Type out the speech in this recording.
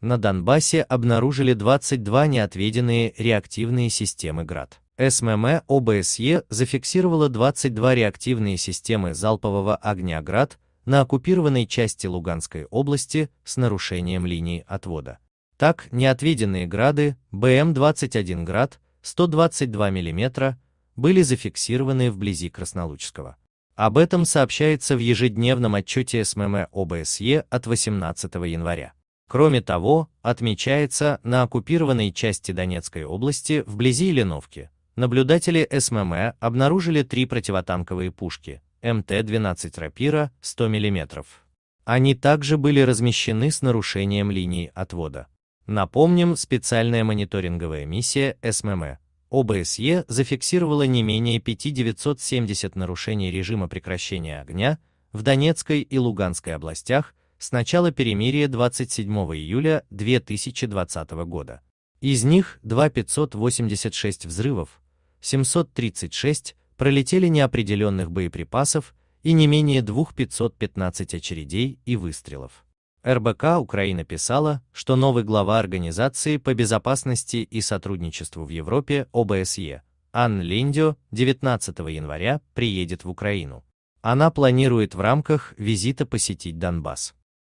на Донбассе обнаружили 22 неотведенные реактивные системы ГРАД. СММ ОБСЕ зафиксировала 22 реактивные системы залпового огня ГРАД на оккупированной части Луганской области с нарушением линии отвода. Так, неотведенные грады БМ-21 град 122 мм были зафиксированы вблизи Краснолучского. Об этом сообщается в ежедневном отчете СММ ОБСЕ от 18 января. Кроме того, отмечается на оккупированной части Донецкой области вблизи Леновки наблюдатели СММ обнаружили три противотанковые пушки МТ-12 «Рапира» 100 мм. Они также были размещены с нарушением линий отвода. Напомним, специальная мониторинговая миссия СММ ОБСЕ зафиксировала не менее 5970 нарушений режима прекращения огня в Донецкой и Луганской областях с начала перемирия 27 июля 2020 года. Из них 2586 взрывов, 736 пролетели неопределенных боеприпасов и не менее 2515 очередей и выстрелов. РБК Украина писала, что новый глава Организации по безопасности и сотрудничеству в Европе ОБСЕ Ан Линдио 19 января приедет в Украину. Она планирует в рамках визита посетить Донбасс.